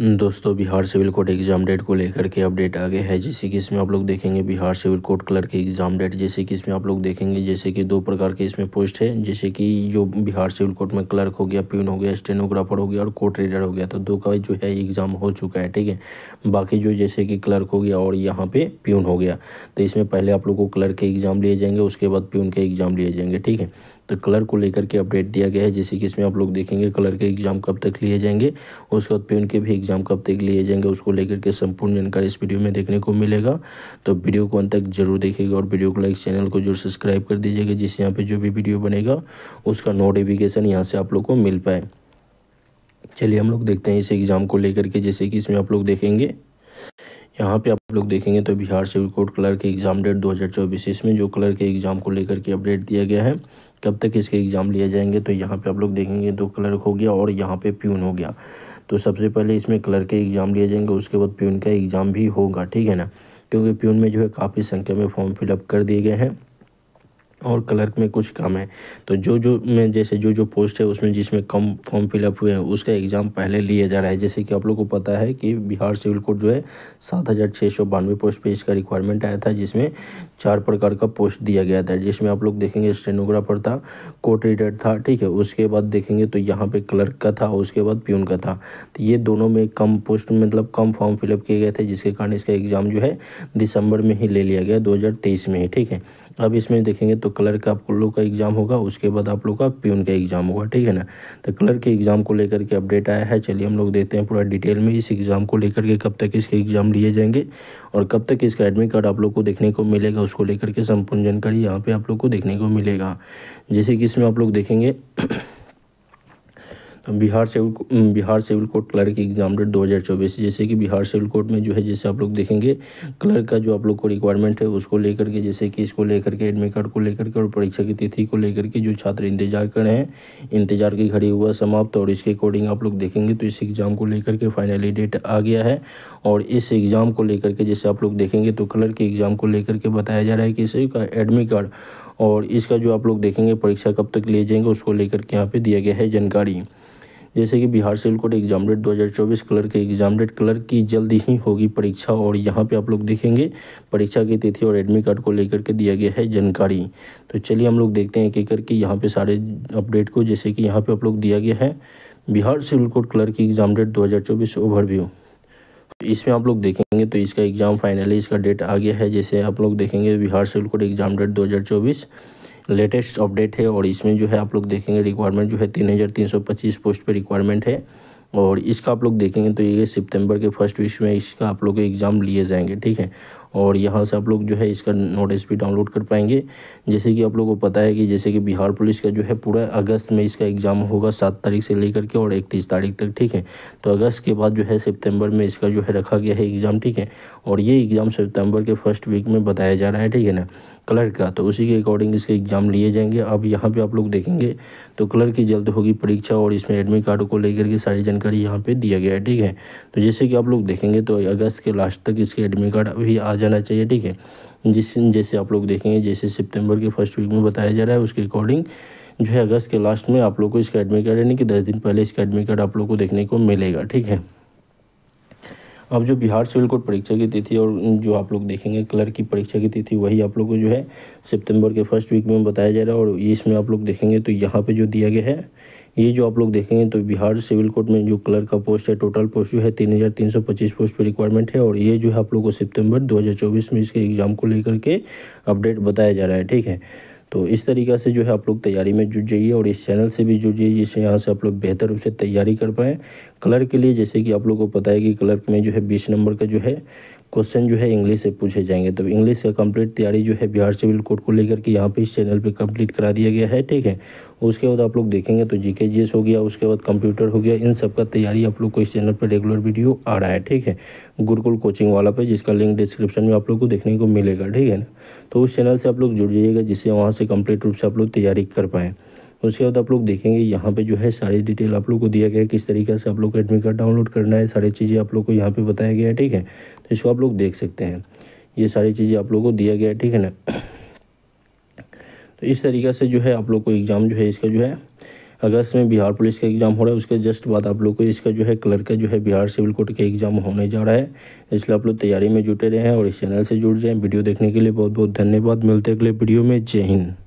दोस्तों Bihar civil court exam date को लेकर के अपडेट आ है जैसे कि इसमें आप लोग देखेंगे बिहार सिविल कोर्ट क्लर्क के एग्जाम डेट जैसे कि इसमें आप लोग देखेंगे जैसे कि दो प्रकार के इसमें पोस्ट है जैसे कि जो बिहार सिविल कोर्ट में क्लर्क हो गया प्यून हो गया स्टेनोग्राफर हो गया और कोर्ट रीडर हो गया तो दो का जो है एग्जाम हो चुका है ठीक है बाकी जो जैसे कि क्लर्क हो गया और यहाँ पे प्यून हो गया तो इसमें पहले आप लोग को क्लर्क के एग्जाम लिए जाएंगे उसके बाद प्यून के एग्जाम लिए जाएंगे ठीक है द कलर को लेकर के अपडेट दिया गया है जैसे कि इसमें आप लोग देखेंगे कलर के एग्जाम कब तक लिए जाएंगे और उसके बाद पेन के भी एग्जाम कब तक लिए जाएंगे उसको लेकर के संपूर्ण जानकारी इस वीडियो में देखने को मिलेगा तो वीडियो को अंत तक जरूर देखेगा और वीडियो को लाइक चैनल को जरूर सब्सक्राइब कर दीजिएगा जिससे यहाँ पर जो भी वीडियो बनेगा उसका नोटिफिकेशन यहाँ से आप लोग को मिल पाए चलिए हम लोग देखते हैं इस एग्ज़ाम को लेकर के जैसे कि इसमें आप लोग देखेंगे यहाँ पे आप लोग देखेंगे तो बिहार सिविल कोर्ट क्लर्क के एग्ज़ाम डेट 2024 इसमें जो क्लर्क के एग्ज़ाम को लेकर के अपडेट दिया गया है कब तक इसके एग्ज़ाम लिए जाएंगे तो यहाँ पे आप लोग देखेंगे तो क्लर्क हो गया और यहाँ पे प्यून हो गया तो सबसे पहले इसमें क्लर्क के एग्ज़ाम लिए जाएंगे उसके बाद प्यून का एग्ज़ाम भी होगा ठीक है ना क्योंकि प्यून में जो है काफ़ी संख्या में फॉर्म फिलअप कर दिए गए हैं और क्लर्क में कुछ कम है तो जो जो में जैसे जो जो पोस्ट है उसमें जिसमें कम फॉर्म फिलअप हुए हैं उसका एग्ज़ाम पहले लिया जा रहा है जैसे कि आप लोग को पता है कि बिहार सिविल कोड जो है सात हज़ार छः सौ बानवे पोस्ट पे इसका रिक्वायरमेंट आया था जिसमें चार प्रकार का पोस्ट दिया गया था जिसमें आप लोग देखेंगे स्टेनोग्राफर था कोर्ट रीडर था ठीक है उसके बाद देखेंगे तो यहाँ पर क्लर्क का था उसके बाद प्यून का था तो ये दोनों में कम पोस्ट मतलब कम फॉर्म फिलअप किए गए थे जिसके कारण इसका एग्ज़ाम जो है दिसंबर में ही ले लिया गया दो में ही ठीक है अब इसमें देखेंगे तो कलर का आप लोग का एग्ज़ाम होगा उसके बाद आप लोग का प्यून का एग्ज़ाम होगा ठीक है ना तो कलर के एग्ज़ाम को लेकर के अपडेट आया है चलिए हम लोग देखते हैं पूरा डिटेल में इस एग्ज़ाम को लेकर के कब तक इसके एग्ज़ाम लिए जाएंगे और कब तक इसका एडमिट कार्ड आप लोग को देखने को मिलेगा उसको लेकर के संपूर्ण जानकारी यहाँ पर आप लोग को देखने को मिलेगा जैसे कि इसमें आप लोग देखेंगे Bihar civil Bihar civil court clerk exam date चौबीस जैसे कि बिहार सिविल कोर्ट में जो है जैसे आप लोग देखेंगे क्लर्क का जो आप लोग को रिक्वायरमेंट है उसको लेकर के जैसे कि इसको लेकर के एडमिट कार्ड को लेकर के और परीक्षा की तिथि को लेकर के जो छात्र इंतजार कर रहे हैं इंतजार की घड़ी हुआ समाप्त और इसके अकॉर्डिंग आप लोग देखेंगे तो इस एग्ज़ाम को लेकर के फाइनली डेट आ गया है और इस एग्ज़ाम को लेकर के जैसे आप लोग देखेंगे तो क्लर्क के एग्ज़ाम को लेकर के बताया जा रहा है कि इसका एडमिट कार्ड और इसका जो आप लोग देखेंगे परीक्षा कब तक लिए जाएंगे उसको लेकर के यहाँ पे दिया गया है जानकारी जैसे कि Bihar civil court exam date 2024 clerk के एग्जाम डेट कलर की जल्दी ही होगी परीक्षा और यहाँ पे आप लोग देखेंगे परीक्षा की तिथि और एडमिट कार्ड को लेकर के दिया गया है जानकारी तो चलिए हम लोग देखते हैं एक एक करके यहाँ पे सारे अपडेट को जैसे कि यहाँ पे आप लोग दिया गया है बिहार सिविल कोड क्लर्क की एग्जाम डेट दो ओवरव्यू इसमें आप लोग देखेंगे तो इसका एग्ज़ाम फाइनली इसका डेट आ गया है जैसे आप लोग देखेंगे Bihar civil court exam date दो लेटेस्ट अपडेट है और इसमें जो है आप लोग देखेंगे रिक्वायरमेंट जो है तीन हज़ार तीन सौ पच्चीस पोस्ट पर रिक्वायरमेंट है और इसका आप लोग देखेंगे तो ये सितंबर के फर्स्ट वीक में इसका आप लोग एग्ज़ाम लिए जाएंगे ठीक है और यहाँ से आप लोग जो है इसका नोटिस भी डाउनलोड कर पाएंगे जैसे कि आप लोगों को पता है कि जैसे कि बिहार पुलिस का जो है पूरा अगस्त में इसका एग्ज़ाम होगा सात तारीख से लेकर के और इकतीस तारीख तक ठीक है तो अगस्त के बाद जो है सितंबर में इसका जो है रखा गया है एग्ज़ाम ठीक है और ये एग्ज़ाम सितंबर के फर्स्ट वीक में बताया जा रहा है ठीक है ना कलर का तो उसी के अकॉर्डिंग इसके एग्ज़ाम लिए जाएंगे अब यहाँ पे आप लोग देखेंगे तो कलर की जल्द होगी परीक्षा और इसमें एडमिट कार्ड को लेकर के सारी जानकारी यहाँ पे दिया गया है ठीक है तो जैसे कि आप लोग देखेंगे तो अगस्त के लास्ट तक इसके एडमिट कार्ड अभी आ जाना चाहिए ठीक है जिस जैसे आप लोग देखेंगे जैसे सितंबर के फर्स्ट वीक में बताया जा रहा है उसके अकॉर्डिंग जो है अगस्त के लास्ट में आप लोग को इसका एडमिट कार्ड यानी कि दस दिन पहले इसका एडमिट कार्ड आप लोग को देखने को मिलेगा ठीक है अब जो बिहार सिविल कोर्ट परीक्षा की तिथि और जो आप लोग देखेंगे क्लर्क की परीक्षा की तिथि वही आप लोग को जो है सितंबर के फर्स्ट वीक में बताया जा रहा है और इसमें आप लोग देखेंगे तो यहाँ पे जो दिया गया है ये जो आप लोग देखेंगे तो बिहार सिविल कोर्ट में जो क्लर्क का पोस्ट है टोटल पोस्ट जो है तीन हज़ार तीन सौ पच्चीस पोस्ट पर रिक्वायरमेंट है और ये जो है आप लोग को सितम्बर दो में इसके एग्ज़ाम को लेकर के अपडेट बताया जा रहा है ठीक है तो इस तरीक़ा से जो है आप लोग तैयारी में जुट जाइए और इस चैनल से भी जुट जाइए जिससे यहाँ से आप लोग बेहतर रूप से तैयारी कर पाएँ कलर के लिए जैसे कि आप लोगों को पता है कि कलर में जो है बीस नंबर का जो है क्वेश्चन जो है इंग्लिश से पूछे जाएंगे तो इंग्लिश का कंप्लीट तैयारी जो है बिहार सिविल कोड को लेकर के यहाँ पे इस चैनल पे कंप्लीट करा दिया गया है ठीक है उसके बाद आप लोग देखेंगे तो जी जीएस हो गया उसके बाद कंप्यूटर हो गया इन सब का तैयारी आप लोग को इस चैनल पर रेगुलर वीडियो आ रहा है ठीक है गुरुकुल कोचिंग वाला पे जिसका लिंक डिस्क्रिप्शन में आप लोग को देखने को मिलेगा ठीक है ना तो उस चैनल से आप लोग जुड़ जाइएगा जिससे वहाँ से से कंप्लीट रूप से आप लोग तैयारी कर पाएँ उसके बाद आप लोग देखेंगे यहाँ पे जो है सारी डिटेल आप लोग को दिया गया है किस तरीके से आप लोग को एडमिट कार्ड डाउनलोड करना है सारी चीज़ें आप लोग को यहाँ पे बताया गया है ठीक है तो इसको आप लोग देख सकते हैं ये सारी चीज़ें आप लोग को दिया गया है ठीक है ना तो इस तरीके से जो है आप लोग को एग्ज़ाम जो है इसका जो है अगस्त में बिहार पुलिस का एग्ज़ाम हो रहा है उसके जस्ट बाद आप लोग को इसका जो है क्लर्क का जो है बिहार सिविल कोर्ट का एग्ज़ाम होने जा रहा है इसलिए आप लोग तैयारी में जुटे रहें और इस चैनल से जुड़ जाएँ वीडियो देखने के लिए बहुत बहुत धन्यवाद मिलते अगले वीडियो में जय हिंद